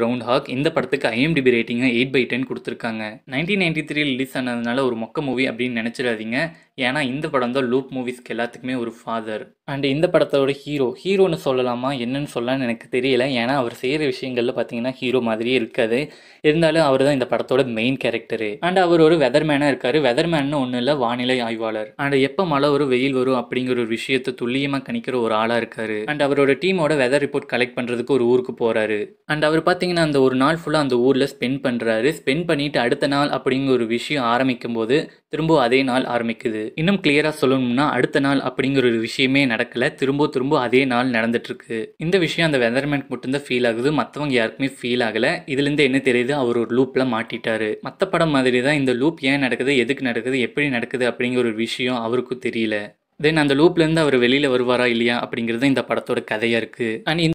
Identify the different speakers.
Speaker 1: round Groundhog இந்த படத்துக்கு IMDb ரேட்டிங்கை எயிட் பை டென் கொடுத்துருக்காங்க நைன்டீன் நைன்டி த்ரீ ரிலீஸ் ஆனதுனால ஒரு மொக்க மூவி அப்படின்னு நினச்சிடாதீங்க ஏன்னா இந்த படம் தான் லூப் மூவிஸ்க்கு எல்லாத்துக்குமே ஒரு ஃபாதர் அண்ட் இந்த படத்தோட ஹீரோ ஹீரோன்னு சொல்லலாமா என்னன்னு சொல்லலாம்னு எனக்கு தெரியல ஏன்னா அவர் செய்கிற விஷயங்களில் பார்த்தீங்கன்னா ஹீரோ மாதிரியே இருக்காது இருந்தாலும் அவர் தான் இந்த படத்தோட மெயின் கேரக்டரு அண்ட் அவர் ஒரு வெதர்மேனாக இருக்காரு வெதர்மேன்னு ஒன்றும் இல்லை வானிலை ஆய்வாளர் அண்ட் எப்போ மழை வரும் வெயில் வரும் அப்படிங்கிற ஒரு விஷயத்தை துல்லியமாக கணிக்கிற ஒரு ஆளாக இருக்காரு அண்ட் அவரோட டீமோட வெதர் ரிப்போர்ட் கலெக்ட் பண்ணுறதுக்கு ஒரு ஊருக்கு போகிறாரு அண்ட் அவர் பார்த்தீங்கன்னா அந்த ஒரு நாள் ஃபுல்லாக அந்த ஊரில் ஸ்பெண்ட் பண்ணுறாரு ஸ்பெண்ட் பண்ணிட்டு அடுத்த நாள் அப்படிங்கிற ஒரு விஷயம் ஆரம்பிக்கும் போது திரும்ப அதே நாள் ஆரம்பிக்குது இன்னும் கிளியரா சொல்லணும்னா அடுத்த நாள் அப்படிங்கிற ஒரு விஷயமே நடக்கல திரும்ப திரும்ப அதே நாள் இருக்கு இந்த விஷயம் அந்த வெதர்மேன் மட்டும்தான் ஃபீல் ஆகுது மற்றவங்க யாருக்குமே ஃபீல் ஆகலை இருந்து என்ன தெரியுது அவர் ஒரு லூப்ல மாட்டிட்டாரு மற்ற படம் மாதிரி தான் இந்த லூப் ஏன் நடக்குது எதுக்கு நடக்குது எப்படி நடக்குது அப்படிங்கிற ஒரு விஷயம் அவருக்கும் தெரியல தென் அந்த லூப்லேருந்து அவர் வெளியில் வருவாரா இல்லையா அப்படிங்கிறது இந்த படத்தோட கதையாக இருக்குது
Speaker 2: அண்ட்